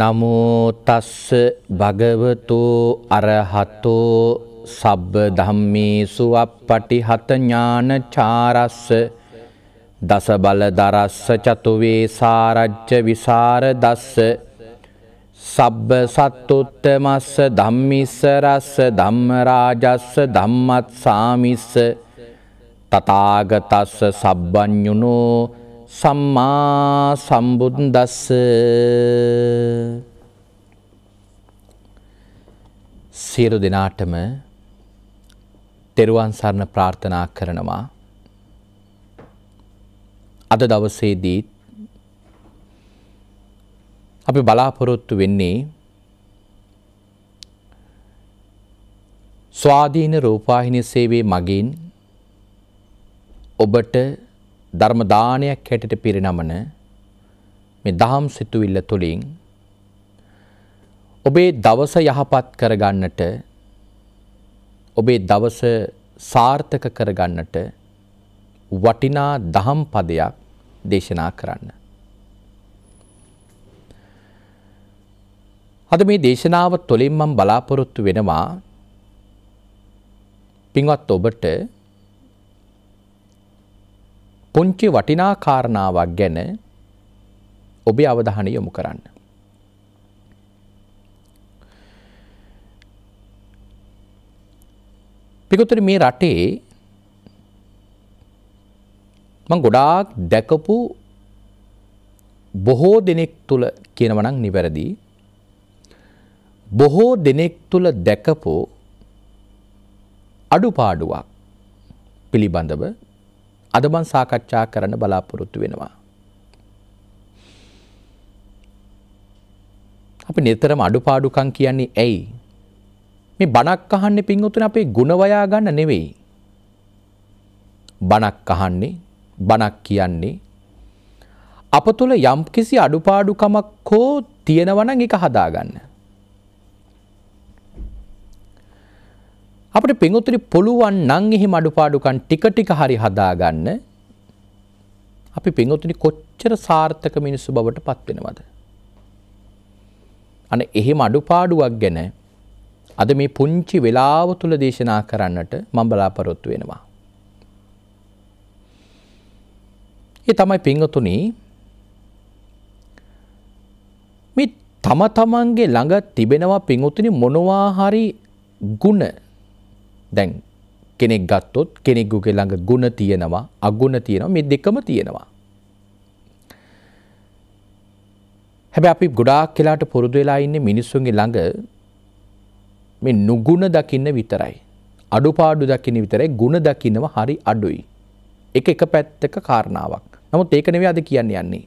නමෝ තස්ස භගවතු අරහතෝ සබ්බ ධම්මේසු අප්පටිහත ඥාන චාරස්ස දස බල දරස්ස චතු වේසාරජ්‍ය විසර දස්ස සබ්බ සත්තුත්තමස්ස ධම්මිස්ස රස්ස ධම්ම රාජස්ස ධම්මත් සාමිස්ස තථාගතස්ස සබ්බඤුනෝ සම්මා සම්බුද්දස්ස සියලු දෙනාටම තෙරුවන් සරණ ප්‍රාර්ථනා කරනවා අද දවසේදී අපි බලාපොරොත්තු වෙන්නේ ස්වාධීන රූපාහිනි සේවේ මගින් ඔබට ධර්ම දානයක් හැටියට පිරිනමන මේ දහම් සිතුවිල්ල තුළින් ඔබේ දවස යහපත් කරගන්නට ඔබේ දවස සාර්ථක කරගන්නට වටිනා දහම් පදයක් දේශනා කරන්න. අද මේ දේශනාව තුළින් මම බලාපොරොත්තු වෙනවා පින්වත් ඔබට පුංචි වටිනා කාරණාවක් ගැන ඔබේ අවධානය යොමු කරන්න. පිකුතුර මේ රටේ මං ගොඩාක් දැකපු බොහෝ දෙනෙක් තුළ කියනවනං නිවැරදි බොහෝ දෙනෙක් තුළ දැකපු අඩුපාඩුවක් පිළිබඳව අද බන් සාකච්ඡා කරන්න බලාපොරොත්තු වෙනවා. අපි නිතරම අඩුපාඩුකම් කියන්නේ ඇයි? මේ බණක් අහන්නේ පින්වතුනි අපේ ගුණ වයා ගන්න නෙවෙයි. බණක් අහන්නේ බණක් කියන්නේ අප තුළ යම් කිසි අඩුපාඩුකමක් හෝ තියෙනවනම් එක හදාගන්න. අපිට පිඟුතුනි පුළුවන් නම් එහි මඩුපාඩුකම් ටික ටික හරි හදාගන්න අපි පිඟුතුනි කොච්චර සාර්ථක මිනිස්සු බවට පත් වෙනවද අනේ එහෙම අඩුපාඩුවක් ගැන අද මේ පුංචි වෙලාව තුල දේශනා කරන්නට මම බලාපොරොත්තු වෙනවා ඒ තමයි පිඟුතුනි මේ තම තමන්ගේ ළඟ තිබෙනවා පිඟුතුනි මොනවා හරි ಗುಣ දැන් කෙනෙක් ගත්තොත් කෙනෙක්ගුගේ ළඟ ගුණ තියෙනවා අගුණ තියෙනවා මේ දෙකම තියෙනවා. හැබැ අපි ගොඩාක් කෙලාට පුරුදු වෙලා ඉන්න මිනිස්සුන්ගේ ළඟ මේ නුගුණ දකින්න විතරයි. අඩුපාඩු දකින්න විතරයි ගුණ දකින්නව හරි අඩුයි. එක එක පැත්තක කාරණාවක්. නමුත් ඒක නෙවෙයි අද කියන්න යන්නේ.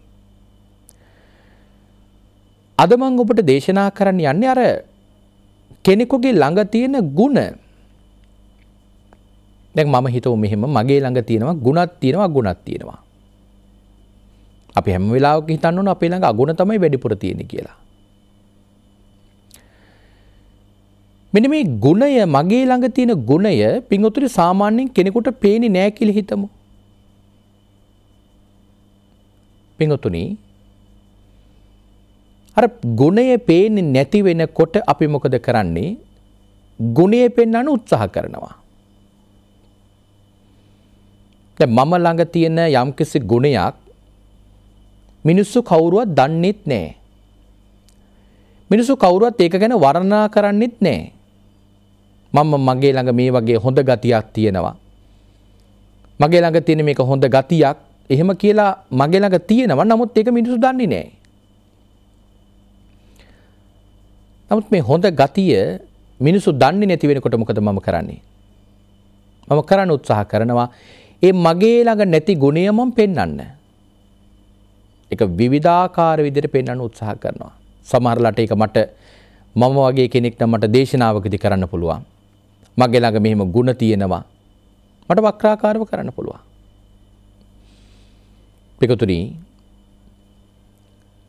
අද මම ඔබට දේශනා කරන්න යන්නේ අර කෙනෙකුගේ ළඟ තියෙන ಗುಣ දැන් මම හිතව මෙහෙම මගේ ළඟ තියෙනවා ගුණත් තියෙනවා ගුණත් තියෙනවා. අපි හැම වෙලාවක හිතන්න ඕන අපේ ළඟ අගුණ තමයි වැඩිපුර තියෙන්නේ කියලා. මෙන්න මේ ගුණය මගේ ළඟ තියෙන ගුණය පිංගුතුරි සාමාන්‍යයෙන් කෙනෙකුට පේන්නේ නෑ කියලා හිතමු. පිංගුතුනි අර ගුණය පේන්නේ නැති වෙනකොට අපි මොකද කරන්නේ? ගුණය පෙන්වන්න උත්සාහ කරනවා. දැන් මම ළඟ තියෙන යම්කිසි ගුණයක් මිනිස්සු කවුරුවත් දන්නෙත් නැහැ. මිනිස්සු කවුරුවත් ඒක ගැන වර්ණනා කරන්නෙත් නැහැ. මම මගේ ළඟ මේ වගේ හොඳ ගතියක් තියෙනවා. මගේ ළඟ තියෙන මේක හොඳ ගතියක් එහෙම කියලා මගේ ළඟ තියෙනවා. නමුත් ඒක මිනිස්සු දන්නේ නැහැ. නමුත් මේ හොඳ ගතිය මිනිසු දන්නේ නැති වෙනකොට මොකද මම කරන්නේ? මම කරන්න උත්සාහ කරනවා ඒ මගේ ළඟ නැති ගුණය මම පෙන්වන්න. ඒක විවිධාකාර විදිහට පෙන්වන්න උත්සාහ කරනවා. සමහරලාට ඒක මට මම වගේ කෙනෙක්ට මට දේශනාවකදී කරන්න පුළුවන්. මගේ ළඟ මෙහෙම ಗುಣ තියෙනවා. මට වක්‍රාකාරව කරන්න පුළුවන්. පිටුතුනි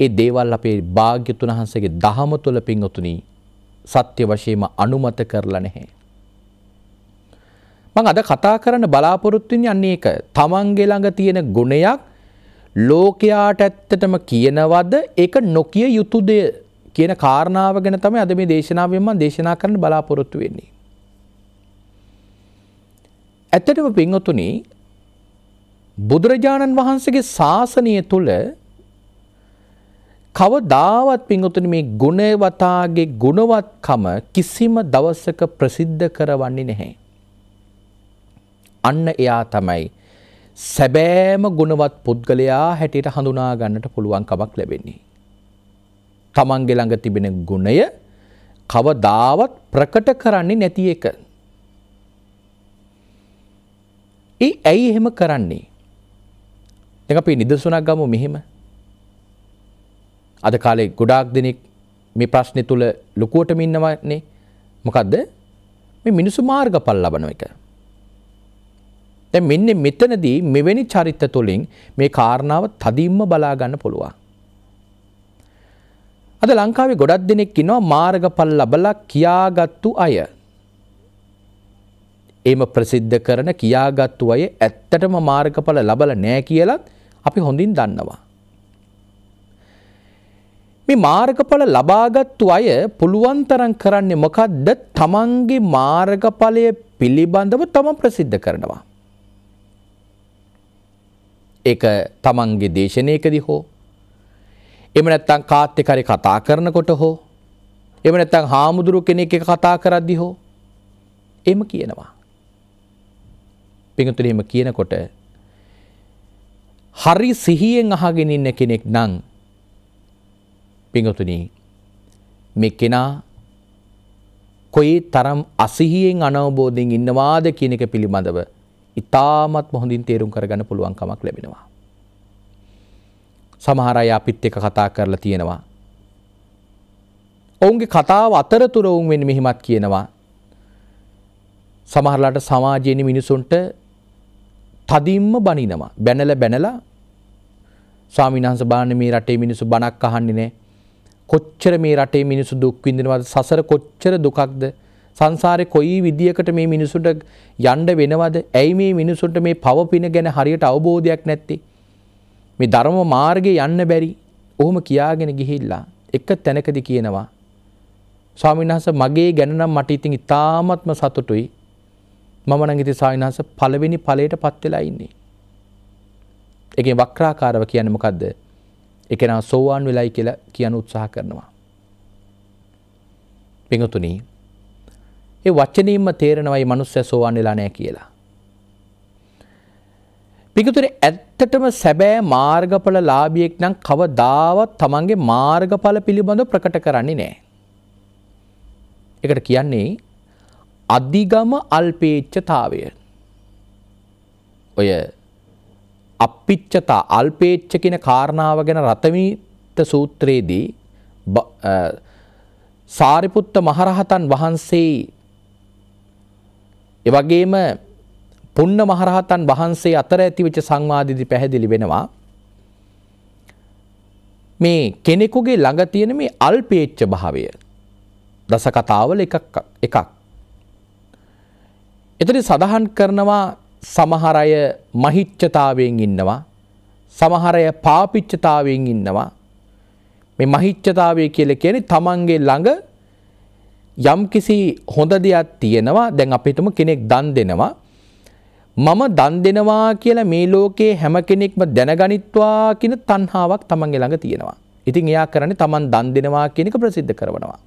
ඒ දේවල් අපේ භාග්‍යතුන් වහන්සේගේ දහම තුළ පින්වතුනි සත්‍ය වශයෙන්ම අනුමත කරලා නැහැ. මං අද කතා කරන්න බලාපොරොත්තුවෙන් යන්නේ ඒක. තමන්ගේ ළඟ තියෙන ගුණයක් ලෝකයාට ඇත්තටම කියනවද ඒක නොකිය යුතු දෙය කියන කාරණාව ගැන තමයි අද මේ දේශනාවෙන් මම දේශනා කරන්න බලාපොරොත්තු වෙන්නේ. ඇත්තටම පින්වතුනි බුදුරජාණන් වහන්සේගේ ශාසනය තුල කවදාවත් පින්වතුනි මේ ගුණවතාගේ ගුණවත්කම කිසිම දවසක ප්‍රසිද්ධ කරවන්නේ නැහැ. අන්න එයා තමයි සැබෑම ගුණවත් පුද්ගලයා හැටියට හඳුනා ගන්නට පුළුවන් කමක් ලැබෙන්නේ. තමන්ගේ ළඟ තිබෙන ගුණය කවදාවත් ප්‍රකට කරන්නේ නැති එක. ඒ ඇයි එහෙම කරන්නේ? දැන් අපි නිදසුනක් ගමු මෙහෙම. අද කාලේ ගොඩාක් දෙනෙක් මේ ප්‍රශ්නේ තුල ලොකුවටම ඉන්නවනේ. මොකද්ද? මේ මිනිසු මාර්ගඵල ලබන එක. දැන් මෙන්න මෙතනදී මෙවැනි චරිත තුලින් මේ කාරණාව තදින්ම බලා ගන්න පුළුවන්. අද ලංකාවේ ගොඩක් දෙනෙක් ඉන්නවා මාර්ගඵල ලබලා කියාගත්තු අය. එම ප්‍රසිද්ධ කරන කියාගත්තු අය ඇත්තටම මාර්ගඵල ලබලා නැහැ කියලත් අපි හොඳින් දන්නවා. මේ මාර්ගඵල ලබාගත්තු අය පුළුවන් තරම් කරන්නේ මොකද්ද? තමන්ගේ මාර්ගඵලය පිළිබඳව තම ප්‍රසිද්ධ කරනවා. ඒක තමන්ගේ දේශනයකදී හෝ එහෙම නැත්නම් කාත් එක්ක හරි කතා කරනකොට හෝ එහෙම නැත්නම් හාමුදුරු කෙනෙක් එක්ක කතා කරද්දී හෝ එහෙම කියනවා. පිටුතුනේ එහෙම කියනකොට හරි සිහියෙන් අහගෙන ඉන්න කෙනෙක් නම් පිටුතුනේ මේ කෙනා කොයි තරම් අසිහියෙන් අනවබෝධයෙන් ඉන්නවාද කියන එක පිළිබඳව ඉතාමත් මොහොඳින් තේරුම් කරගන්න පුළුවන්කමක් ලැබෙනවා. සමහර අය අපිත් එක කතා කරලා තියෙනවා. ඔවුන්ගේ කතාව අතරතුර ඔවුන් වෙන මෙහිමත් කියනවා. සමහරලාට සමාජයේන මිනිසුන්ට තදින්ම බනිනවා. බැනල බැනලා ස්වාමිනාහස බාන මේ රටේ මිනිසු බණක් අහන්නේ නැහැ. කොච්චර මේ රටේ මිනිසු දුක් විඳිනවද? සසර කොච්චර දුකක්ද? සංසාරේ කොයි විදියකට මේ මිනිසුන්ට යන්න වෙනවද? ඇයි මේ මිනිසුන්ට මේ පවපින ගැන හරියට අවබෝධයක් නැත්තේ? මේ ධර්ම මාර්ගේ යන්න බැරි. ඔහොම කියාගෙන ගිහිල්ලා එක තැනකදී කියනවා ස්වාමීන් වහන්සේ මගේ ගැන නම් මට ඉතින් ඉතාමත්ම සතුටුයි. මම නම් ඉතින් ස්වාමීන් වහන්සේ පළවෙනි ඵලයටපත් වෙලා ඉන්නේ. ඒකේ වක්‍රාකාරව කියන්නේ මොකද්ද? ඒ කෙනා සෝවාන් වෙලයි කියලා කියන උත්සාහ කරනවා. පිඟුතුනි ඒ වචනීම්ම තේරෙනවයි මනුස්ස සෝවන් වෙලා නෑ කියලා. පිකතුර ඇත්තටම සැබෑ මාර්ගඵල ලාභියෙක් නම් කවදාවත් තමන්ගේ මාර්ගඵල පිළිබඳව ප්‍රකට කරන්නේ නෑ. එකට කියන්නේ අධිගම අල්පේච්චතාවය. ඔය අපිච්චතා අල්පේච්ච කියන කාරණාව ගැන රතමීත සූත්‍රයේදී සාරිපුත්ත මහරහතන් වහන්සේ ඒ වගේම පුන්න මහරහතන් වහන්සේ අතර ඇතිවෙච්ච සංවාදෙදි පැහැදිලි වෙනවා මේ කෙනෙකුගේ ළඟ තියෙන මේ අල්පේච්ඡ භාවය දස කතාවල එකක් එකක් එතන සඳහන් කරනවා සමහර අය මහිච්ඡතාවයෙන් ඉන්නවා සමහර අය පාපිච්ඡතාවයෙන් ඉන්නවා මේ මහිච්ඡතාවය කියලා කියන්නේ තමන්ගේ ළඟ යම්කිසි හොඳ දෙයක් තියෙනවා දැන් අපිටම කෙනෙක් දන් දෙනවා මම දන් දෙනවා කියලා මේ ලෝකේ හැම කෙනෙක්ම දැනගනිත්වා කියන තණ්හාවක් තමන්ගේ ළඟ තියෙනවා. ඉතින් එයා කරන්නේ තමන් දන් දෙනවා කියන එක ප්‍රසිද්ධ කරනවා.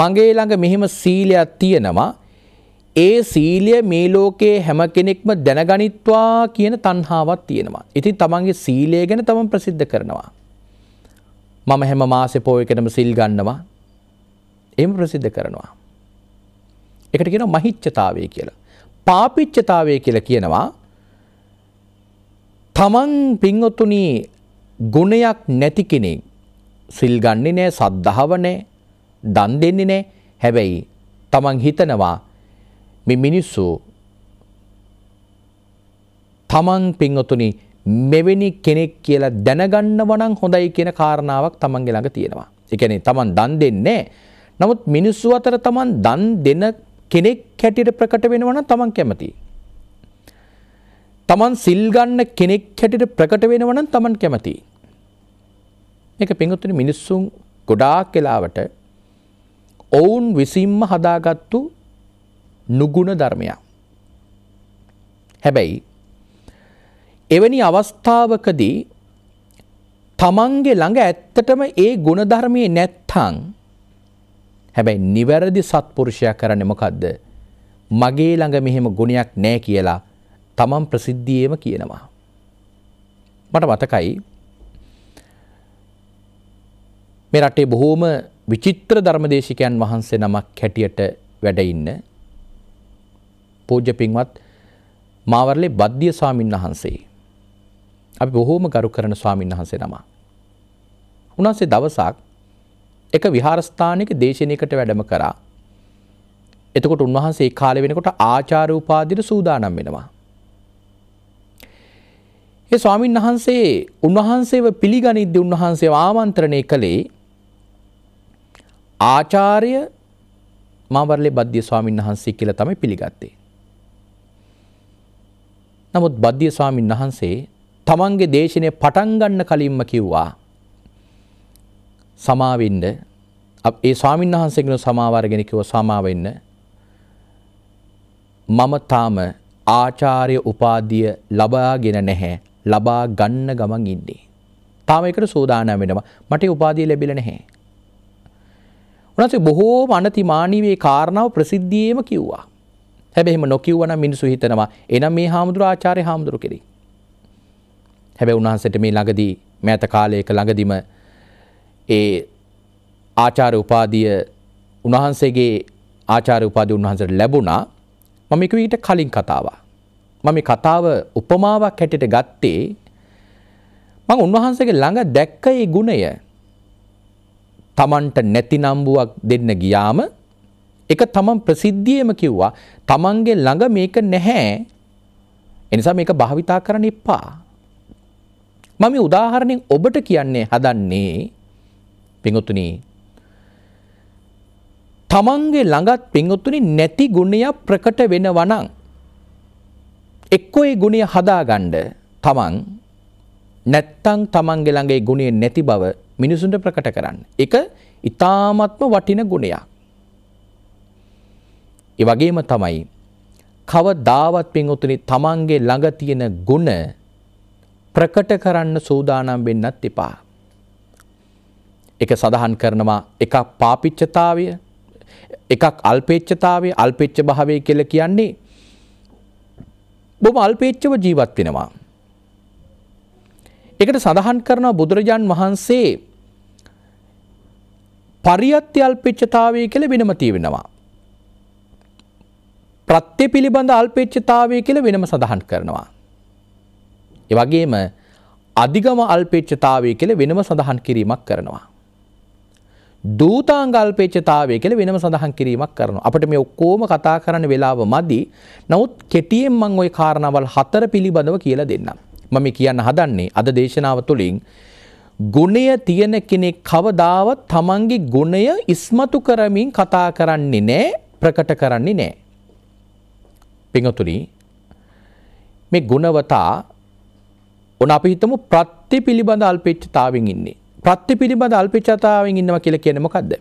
මගේ ළඟ මෙහෙම සීලයක් තියෙනවා. ඒ සීලය මේ ලෝකේ හැම කෙනෙක්ම දැනගනිත්වා කියන තණ්හාවක් තියෙනවා. ඉතින් තමන්ගේ සීලය ගැන තමන් ප්‍රසිද්ධ කරනවා. මම හැම මාසේ පොයකටම සිල් ගන්නවා. එම ප්‍රසිද්ධ කරනවා. එකට කියෙන මහිච්චතාවය කියලා. පාපිච්චතාවය කියලා කියනවා තමන් පිංවතුනී ගුණයක් නැති කෙනෙක් සිල් ගන්නේ නෑ සද්ධාව නෑ දන් දෙන්නේ නෑ හැබැයි තමන් හිතනවා මේ මිනිස්සු තමන් පිංවතුනි මෙවැනි කෙනෙක් කියලා දැනගන්න වනම් හොඳයි කියන කාරණාවක් තමන්ගේ ළඟ තියෙනවා. ඒ කියන්නේ තමන් දන් දෙන්නේ නෑ නමුත් මිනිස්සු අතර තමන් දන් දෙන කෙනෙක් හැටියට ප්‍රකට වෙනවා නම් තමන් කැමතියි. තමන් සිල් ගන්න කෙනෙක් හැටියට ප්‍රකට වෙනවා නම් තමන් කැමතියි. මේක පින්වත්නි මිනිස්සුන් ගොඩාක් වෙලාවට ඔවුන් විසින්ම හදාගත්තු නුගුණ ධර්මයක්. හැබැයි එවැනි අවස්ථාවකදී තමන්ගේ ළඟ ඇත්තටම ඒ ගුණධර්මයේ නැත්තං හැබැයි නිවැරදි සත්පුරුෂයක් කරන්නේ මොකද්ද? මගේ ළඟ මෙහෙම ගුණයක් නැහැ කියලා තමන් ප්‍රසිද්ධියේම කියනවා. මට මතකයි මේ රටේ බොහෝම විචිත්‍ර ධර්මදේශිකයන් වහන්සේ නමක් හැටියට වැඩ ඉන්න පූජ්‍ය පින්වත් මාවර්ලේ බද්දිය ස්වාමීන් වහන්සේ. අපි බොහෝම ගරු කරන ස්වාමීන් වහන්සේ නම. උන්වහන්සේ දවසක් එක විහාරස්ථානක දේශනයකට වැඩම කරා. එතකොට උන්වහන්සේ කාල වෙනකොට ආචාර උපාදිට සූදානම් වෙනවා. ඒ ස්වාමීන් වහන්සේ උන්වහන්සේව පිළිගනිද්දි උන්වහන්සේ ආමන්ත්‍රණය කළේ ආචාර්ය මාවර්ලේ බද්ධිය ස්වාමීන් වහන්සේ කියලා තමයි පිළිගත්තේ. නමුත් බද්ධිය ස්වාමීන් වහන්සේ තමන්ගේ දේශනය පටන් ගන්න කලින්ම කිව්වා සමාවෙන්න ඒ ස්වාමීන් වහන්සේගෙන සමාවරගෙන කිව්ව සමාවෙන්න මම තාම ආචාර්ය උපාධිය ලබාගෙන නැහැ ලබා ගන්න ගමන් ඉන්නේ. තාම ඒකට සූදානම් වෙනවා. මට උපාධිය ලැබිලා නැහැ. උන්වහන්සේ බොහෝම අනතිමානී මේ කාරණාව ප්‍රසිද්ධියේම කිව්වා. හැබැයි එහෙම නොකියුවනම් මිනිස්සු හිතනවා එනම් මේ හාමුදුරු ආචාර්ය හාමුදුරු කෙරේ. හැබැයි උන්වහන්සේට මේ ළඟදී මෑත කාලයක ළඟදීම ඒ ආචාර උපාධිය උන්වහන්සේගේ ආචාර උපාධිය උන්වහන්සේට ලැබුණා. මම ඒක ඊට කලින් කතාවක්. මම මේ කතාව උපමාවක් හැටියට ගත්තේ මම උන්වහන්සේගේ ළඟ දැක්ක ඒ ගුණය. Tamanට නැති නම්බුවක් දෙන්න ගියාම ඒක Taman ප්‍රසිද්ධියම කිව්වා. Tamanගේ ළඟ මේක නැහැ. එනිසා මේක භාවිතා කරන්න එපා. මම උදාහරණෙන් ඔබට කියන්නේ හදන්නේ පිඟුතුනි තමන්ගේ ළඟත් පිඟුතුනි නැති ගුණයක් ප්‍රකට වෙනවා නම් එක්කෝ ඒ ගුණය හදාගන්න තමන් නැත්තම් තමන්ගේ ළඟ ඒ ගුණය නැති බව මිනිසුන්ට ප්‍රකට කරන්න. ඒක ඊ타මත්ම වටින ගුණයක්. ඒ වගේම තමයි කවදාවත් පින්වතුනි තමන්ගේ ළඟ තියෙන ගුණ ප්‍රකට කරන්න සූදානම් වෙන්නත් එපා. එක සඳහන් කරනවා එකක් පාපිච්චතාවය එකක් අල්පේච්චතාවය අල්පෙච්ච භාවය කියල කියන්නේ බොම අල්පේච්චව ජීවත් වෙනවා. එකට සඳහන් කරනවා බුදුරජාන් වහන්සේ පරිියත්්‍ය අල්පෙච්චතාවය කළ වෙනම තියවෙනවා. ප්‍රත්‍ය පිළිබඳ අල්පේච්චතාවය කළ වෙනම සඳහන් කරනවා. එවගේම අධිගම අල්පේච්චතාවය කළ වෙනම සඳහන් කිරීමක් කරනවා. දූතාංගල්පේච්චතාවය කියල වෙනම සඳහන් කිරීමක් කරනවා. අපට මේ ඔක්කෝම කතා කරන්න වෙලාව මදි. නමුත් කෙටියෙන් මං ওই කාරණාවල් හතර පිළිබඳව කියලා දෙන්නම්. මම කියන්න හදන්නේ අද දේශනාව තුළින් ගුණය තියෙන කෙනෙක් කවදාවත් තමන්ගේ ගුණය ඉස්මතු කරමින් කතා කරන්නේ නෑ ප්‍රකට කරන්නේ නෑ. පිඟතුනි මේ ගුණවතා ඔන අපි හිතමු ප්‍රත්‍ය පිළිබඳ අල්පේච්චතාවෙන් ඉන්නේ. ප්‍රත්‍ය පිළිබඳ අල්පිචතාවෙන් ඉන්නවා කියලා කියන්නේ මොකද්ද?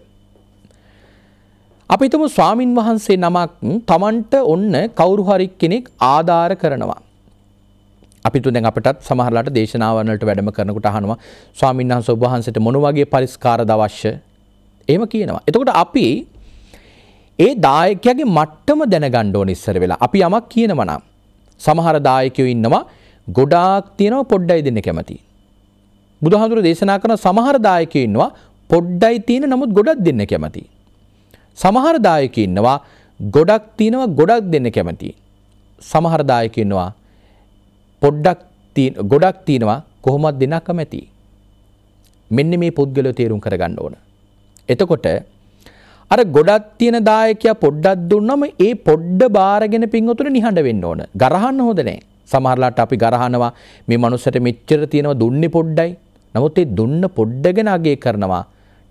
අපි හිතමු ස්වාමින් වහන්සේ නමක් Tamanට ඔන්න කවුරු හරි කෙනෙක් ආධාර කරනවා. අපි තුන් දැන් අපිටත් සමහරලාට දේශනාවන් වලට වැඩම කරනකොට අහනවා ස්වාමින් වහන්සේ ඔබ වහන්සේට මොන වගේ පරිස්කාරද අවශ්‍ය? එහෙම කියනවා. එතකොට අපි ඒ දායකයාගේ මට්ටම දැනගන්න ඕන ඉස්සර වෙලා. අපි යමක් කියනවා නම් සමහර දායකයෝ ඉන්නවා ගොඩාක් තියෙනවා පොඩ්ඩයි දෙන්න කැමතියි. බුදුහාඳුර දේශනා කරන සමහර දායකයෝ ඉන්නවා පොඩ්ඩයි තියෙන නමුත් ගොඩක් දෙන්න කැමති. සමහර දායකයෝ ඉන්නවා ගොඩක් තියෙනවා ගොඩක් දෙන්න කැමති. සමහර දායකයෝ ඉන්නවා පොඩ්ඩක් ගොඩක් තියෙනවා කොහොමත් දෙන්නක් කැමති. මෙන්න මේ පුද්ගලයා තේරුම් කරගන්න ඕන. එතකොට අර ගොඩක් තියෙන දායකයා පොඩ්ඩක් දුන්නම ඒ පොඩ්ඩ බාරගෙන පින්වතුනි නිහඬ වෙන්න ඕන. ගරහන්න හොඳ නැහැ. සමහරලාට අපි ගරහනවා මේ මනුස්සට මෙච්චර තියෙනවා දුන්නේ පොඩ්ඩයි. නමුත් ඒ දුන්න පොඩ්ඩගෙන අගේ කරනවා.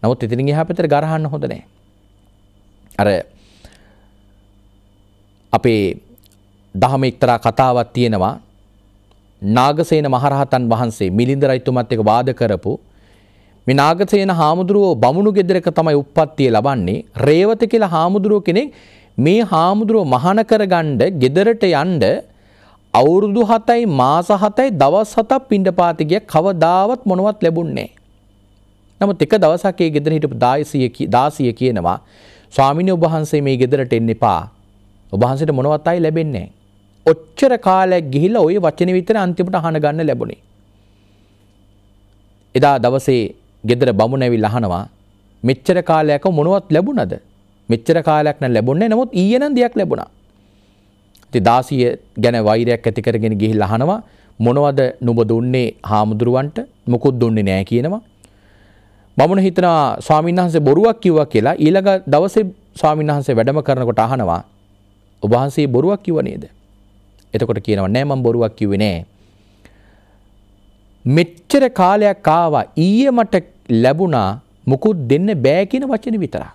නමුත් ඉතින් එහා පැත්තට ගරහන්න හොඳ නැහැ. අර අපේ දහම එක්තරා කතාවක් තියෙනවා. නාගසේන මහරහතන් වහන්සේ මිලින්ද රජතුමත් එක්ක වාද කරපු මේ නාගසේන හාමුදුරුවෝ බමුණු ගෙදරක තමයි උප්පත්තිය ලබන්නේ. රේවත කියලා හාමුදුරුවෝ කෙනෙක් මේ හාමුදුරුවෝ මහාන කරගන්න ගෙදරට යන්න අවුරුදු 7යි මාස 7යි දවස් 7ක් පින්ඩපාත ගිය කවදාවත් මොනවත් ලැබුණේ නමුත් එක දවසක් ඒ ගෙදර හිටපු දාසිය කියනවා ස්වාමීන් වහන්සේ මේ ගෙදරට එන්න එපා. ඔබ වහන්සේට මොනවත් අය ලැබෙන්නේ නැහැ. ඔච්චර කාලයක් ගිහිල්ලා ওই වචනේ විතර අන්තිමට අහන ගන්න ලැබුණේ. එදා දවසේ ගෙදර බමුණ ඇවිල්ලා අහනවා මෙච්චර කාලයක මොනවත් ලැබුණද? මෙච්චර කාලයක් නම් ලැබුණේ නැහැ. නමුත් ඊයේ නම් දෙයක් ලැබුණා. ඉතින් දාසිය ගැන වෛරයක් ඇති කරගෙන ගිහිල්ලා අහනවා මොනවද නුඹ දුන්නේ හාමුදුරුවන්ට මොකුත් දුන්නේ නැහැ කියනවා. බමුණ හිතනවා ස්වාමීන් වහන්සේ බොරුවක් කිව්වා කියලා ඊළඟ දවසේ ස්වාමීන් වහන්සේ වැඩම කරනකොට අහනවා ඔබ වහන්සේ බොරුවක් කිව්ව නේද? එතකොට කියනවා නෑ මම බොරුවක් කිව්වේ නෑ. මෙච්චර කාලයක් ආවා ඊයේ මට ලැබුණා මුකුත් දෙන්න බෑ කියන වචනේ විතරක්.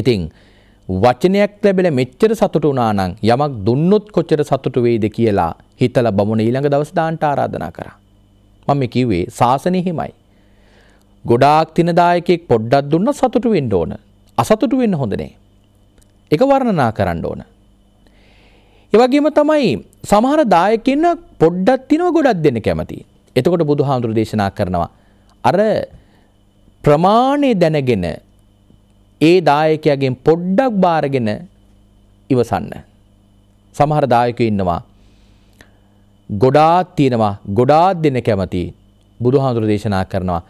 ඉතින් වචනයක් ලැබෙලා මෙච්චර සතුටු වුණා නම් යමක් දුන්නොත් කොච්චර සතුටු වෙයිද කියලා හිතලා බමුණ ඊළඟ දවස් දාන්න ආරාධනා කරා. මම මේ කිව්වේ සාසනෙ හිමයි. ගොඩාක් තිනදායකෙක් පොඩ්ඩක් දුන්න සතුටු වෙන්න ඕන. අසතුටු වෙන්න හොඳ නෑ. ඒක වර්ණනා කරන්න ඕන. ඒ වගේම තමයි සමහර දායකින් පොඩ්ඩක් තිනව ගොඩක් දෙන්න කැමති. එතකොට බුදුහාමුදුරු දේශනා කරනවා අර ප්‍රමාණය දැනගෙන ඒ දායකයගෙන් පොඩ්ඩක් බාරගෙන ඉවසන්න. සමහර දායක ඉන්නවා. ගොඩාත් තියෙනවා ගොඩාත් දෙන කැමති බුදුහාඳුර දේශනා කරනවා.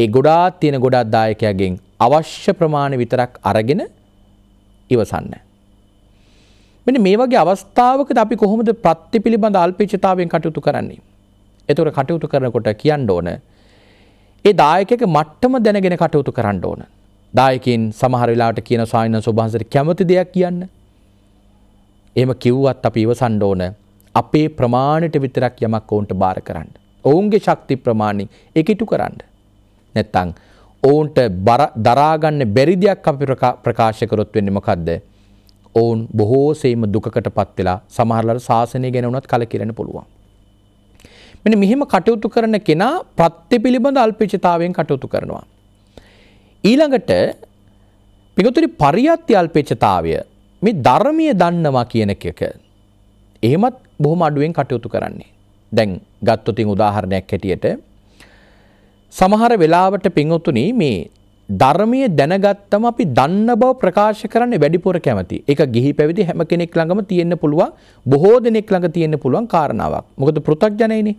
ඒ ගොඩාත් තියෙන ගොඩාත් දායකයගෙන් අවශ්‍ය ප්‍රමාණය විතරක් අරගෙන ඉවසන්න. මෙන්න මේ වගේ අවස්ථාවකද අපි කොහොමද ප්‍රතිපිලිබඳ අල්පේච්ඡතාවයෙන් කටයුතු කරන්නේ? ඒතර කටයුතු කරනකොට කියන්න ඕන ඒ දායකක මට්ටම දැනගෙන කටයුතු කරන්න ඕන. දායකින් සමහර වෙලාවට කියන ස්වාමීන් වහන්සේ ඔබහන්සේට කැමති දෙයක් කියන්න. එහෙම කිව්වත් අපි ඉවසන්න ඕන. අපේ ප්‍රමාණයට විතරක් යමක් ඔවුන්ට බාර කරන්න. ඔවුන්ගේ ශක්ති ප්‍රමාණය ඒක ඉටු කරන්න. නැත්තම් ඔවුන්ට දරාගන්න බැරි දෙයක් අපි ප්‍රකාශ කරොත් වෙන්නේ මොකද්ද? ඔවුන් බොහෝ සෙයින්ම දුකකටපත් වෙලා සමහරවල් සාසනය ගැන වුණත් කලකිරෙන්න පුළුවන්. මෙන්න මෙහෙම කටයුතු කරන කෙනා ප්‍රත්‍යපිලිබඳ අල්පේචිතාවයෙන් කටයුතු කරනවා. ඊළඟට පිඟුතුනි පරියත්ති අල්පේච්ඡතාවය මේ ධර්මීය දන්නවා කියන එක එහෙමත් බොහොම අඩුවෙන් කටයුතු කරන්නේ. දැන් ගත්තොත් උදාහරණයක් හැටියට සමහර වෙලාවට පිඟුතුනි මේ ධර්මීය දැනගත්තම අපි දන්න බව ප්‍රකාශ කරන්න වැඩිපුර කැමති. ඒක ගිහි පැවිදි හැම කෙනෙක් ළඟම තියෙන්න පුළුවන් බොහෝ දෙනෙක් ළඟ තියෙන්න පුළුවන් කාරණාවක්. මොකද පෘථග්ජනයිනේ.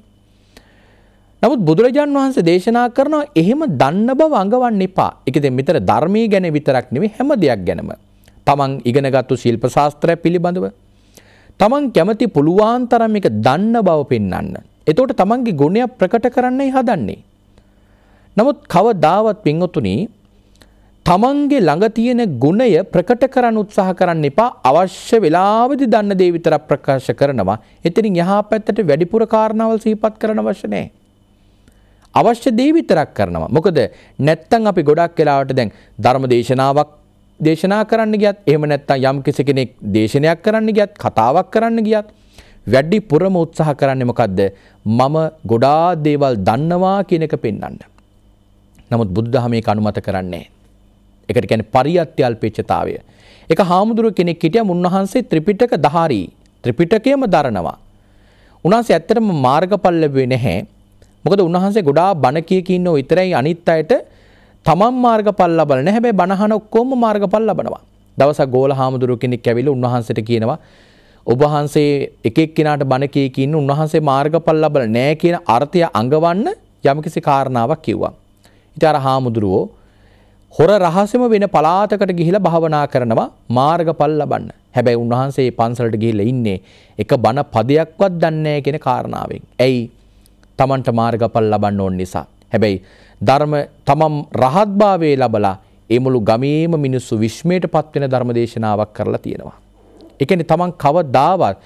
නමුත් බුදුරජාන් වහන්සේ දේශනා කරනවා එහෙම දන්න බව අඟවන්න එපා. ඒක ඉතින් මෙතන ධර්මයේ ගැන විතරක් නෙවෙයි හැම දෙයක් ගැනම. තමන් ඉගෙනගත්තු ශිල්ප ශාස්ත්‍රය පිළිබඳව තමන් කැමති පුළුවන් තරම් එක දන්න බව පෙන්වන්න. එතකොට තමන්ගේ ගුණයක් ප්‍රකට කරන්නයි හදන්නේ. නමුත් කවදාවත් පින්වතුනි තමන්ගේ ළඟ තියෙන ගුණය ප්‍රකට කරන්න උත්සාහ කරන්න එපා. අවශ්‍ය වෙලාවෙදි දන්න දේ විතරක් ප්‍රකාශ කරනවා. එතනින් යහපැත්තට වැඩිපුර කාරණාවල් සිහිපත් කරන්න අවශ්‍ය නැහැ. අවශ්‍ය දේ විතරක් කරනවා. මොකද නැත්තම් අපි ගොඩක් වෙලාවට දැන් ධර්ම දේශනාවක් දේශනා කරන්න ගියත් එහෙම නැත්තම් යම් කෙනෙක් දේශනයක් කරන්න ගියත් කතාවක් කරන්න ගියත් වැඩි පුරම උත්සාහ කරන්නේ මොකද්ද? මම ගොඩාක් දේවල් දන්නවා කියන එක පෙන්වන්න. නමුත් බුදුදහම ඒක අනුමත කරන්නේ ඒකට කියන්නේ පරිත්‍යල්පේච්ඡතාවය. ඒක හාමුදුරුව කෙනෙක් හිටියම උන්වහන්සේ ත්‍රිපිටක දහරි ත්‍රිපිටකයම දරනවා. උන්වහන්සේ ඇත්තටම මාර්ගඵල ලැබුවේ නැහැ. මොකද උන්වහන්සේ ගොඩා බණ කිය කින්නෝ විතරයි අනිත් අයට තමන් මාර්ගඵල ලබල නැහැ. හැබැයි බණහන ඔක්කොම මාර්ගඵල ලබනවා. දවසක් ගෝල හාමුදුරුව කෙනෙක් ඇවිල්ලා උන්වහන්සේට කියනවා ඔබ වහන්සේ එක එක්කිනාට බණ කී කින්න උන්වහන්සේ මාර්ගඵල ලබල නැහැ කියන අර්ථය අඟවන්න යම්කිසි කාරණාවක් කිව්වා. ඊට අර හාමුදුරුවෝ හොර රහසෙම වෙන පලාතකට ගිහිලා භාවනා කරනවා මාර්ගඵල ලබන්න. හැබැයි උන්වහන්සේ පන්සලට ගිහිල්ලා ඉන්නේ එක බණ පදයක්වත් දන්නේ නැහැ කියන කාරණාවෙන්. ඇයි? තමන්ට මාර්ගඵල ලබන්න ඕන නිසා. හැබැයි ධර්ම තමම් රහත්භාවයේ ලබලා ඒ මුළු ගමේම මිනිස්සු විශ්මයටපත් වෙන ධර්මදේශනාවක් කරලා තියෙනවා. ඒ කියන්නේ තමන් කවදාවත්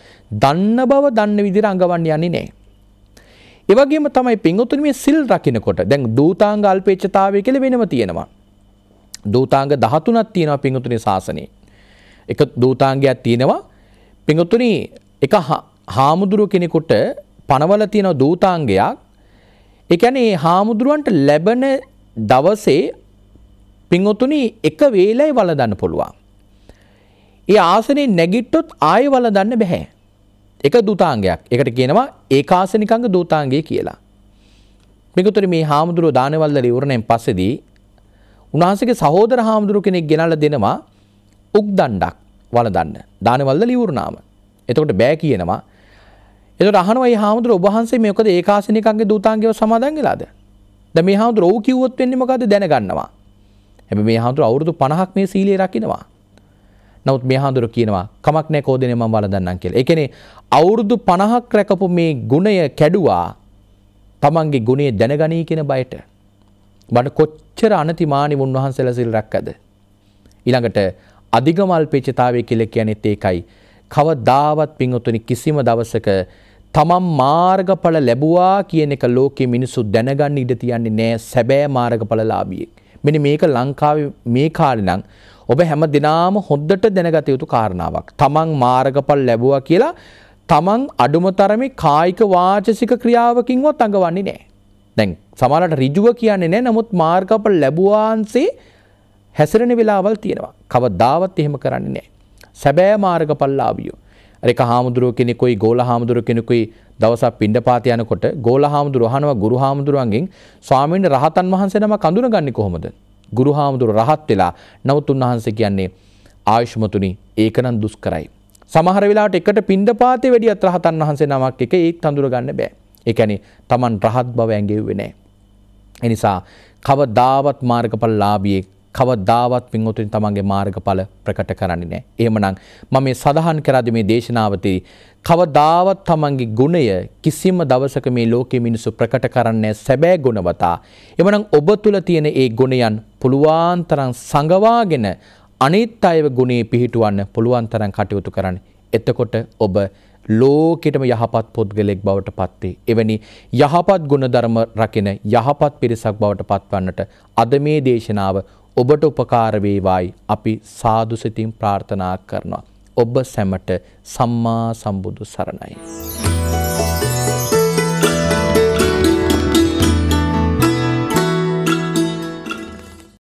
දන්න බව දන්න විදිහට අඟවන්න යන්නේ නැහැ. ඒ වගේම තමයි පිංගුතුනි මේ සිල් රකින්නකොට දැන් දූතාංග අල්පේච්ඡතාවය කියලා වෙනම තියෙනවා. දූතාංග 13ක් තියෙනවා පිංගුතුනි ශාසනයේ. එක දූතාංගයක් තියෙනවා. පිංගුතුනි එක හාමුදුරුව කෙනෙකුට පනවල තියෙන දූතාංගයක් ඒ කියන්නේ හාමුදුරුවන්ට ලැබෙන දවසේ පින්වතුනි එක වේලයි වළඳන්න පුළුවන්. ඒ ආසනේ නැගිට්ටොත් ආයෙ වළඳන්න බෑ. එක දූතාංගයක්. ඒකට කියනවා ඒකාසනිකංග දූතාංගය කියලා. මේකතර මේ හාමුදුරුව දානවල්වල ඉවරණයෙන් පස්සේදී උන්වහන්සේගේ සහෝදර හාමුදුරු කෙනෙක් ගෙනල්ලා දෙනවා උක් දණ්ඩක් වළඳන්න. දානවල්වල ඉවරණාම. එතකොට බෑ කියනවා එතකොට අහනවා මේ හාමුදුරුවෝ ඔබ වහන්සේ මේ මොකද ඒකාසනිකන්ගේ දූතාංගයව සමාදන් වෙලාද? දැන් මේ හාමුදුරුවෝ ඔව් කිව්වොත් වෙන්නේ මොකද්ද දැනගන්නවා. හැබැයි මේ හාමුදුරුවෝ අවුරුදු 50ක් මේ සීලය රකින්නවා. නමුත් මේ හාමුදුරුවෝ කියනවා කමක් නැහැ කෝදෙනේ මම වලදන්නම් කියලා. ඒ කියන්නේ අවුරුදු 50ක් රැකපු මේ ගුණය කැඩුවා. Tamange ගුණය දැනගනී කියන බයට. බණ කොච්චර අනතිමානි වුණහන්සලා සිල් රැක්කද? ඊළඟට අධිගමල්පේචතාවය කියලා කියන්නේත් ඒකයි. කවදාවත් පින්වතුනි කිසිම දවසක තමන් මාර්ගඵල ලැබුවා කියන එක ලෝකේ මිනිස්සු දැනගන්න ඉඩ තියන්නේ නෑ සැබෑ මාර්ගඵලලාභියෙක්. මෙන්න මේක ලංකාවේ මේ කාලේ නම් ඔබ හැම දිනාම හොද්දට දැනගත යුතු කාරණාවක්. තමන් මාර්ගඵල ලැබුවා කියලා තමන් අඩුම තරමේ කායික වාචසික ක්‍රියාවකින්වත් අඟවන්නේ නෑ. දැන් සමහරවිට ඍජුව කියන්නේ නෑ නමුත් මාර්ගඵල ලැබුවාන්සේ හැසිරෙන වෙලාවල් තියෙනවා. කවදාවත් එහෙම කරන්නේ නෑ. සැබෑ මාර්ගඵලලාභියෝ. අර එක හාමුදුරුව කෙනෙකුයි ගෝල හාමුදුරුව කෙනෙකුයි දවසක් පිණ්ඩපාත යනකොට ගෝල හාමුදුරුව අහනවා ගුරු හාමුදුරුවන්ගෙන් ස්වාමීන් රහතන් වහන්සේ නමක් අඳුනගන්නේ කොහොමද? ගුරු හාමුදුරුව රහත් වෙලා නමුත් උන්වහන්සේ කියන්නේ ආයුෂ්මතුනි ඒකනම් දුෂ්කරයි. සමහර වෙලාවට එකට පිණ්ඩපාතේ වැඩියත් රහතන් වහන්සේ නමක් එක ඒත් අඳුරගන්න බෑ. ඒ කියන්නේ Taman රහත් බව ඇඟෙව්වේ නෑ. එනිසා කවදාවත් මාර්ගඵල ලාභියෙක් කවදාවත් පින්වතුන් තමන්ගේ මාර්ගඵල ප්‍රකට කරන්නේ නැහැ. එහෙමනම් මම මේ සඳහන් කරාද මේ දේශනාවතේ කවදාවත් තමන්ගේ ගුණය කිසිම දවසක මේ ලෝකයේ මිනිසු ප්‍රකට කරන්නේ සැබෑ ගුණවතා. එහෙමනම් ඔබ තුල තියෙන ඒ ගුණයන් පුළුවන් තරම් සංගවාගෙන අනිත් අයව ගුණේ පිහිටුවන්න පුළුවන් තරම් කටයුතු කරන්න. එතකොට ඔබ ලෝකෙටම යහපත් පුද්ගලෙක් බවට පත්වේ. එවැනි යහපත් ගුණධර්ම රකින යහපත් පිරිසක් බවට පත්වන්නට අද මේ දේශනාව ඔබට උපකාර වේවායි අපි සාදු සිතින් ප්‍රාර්ථනා කරනවා. ඔබ සැමට සම්මා සම්බුදු සරණයි.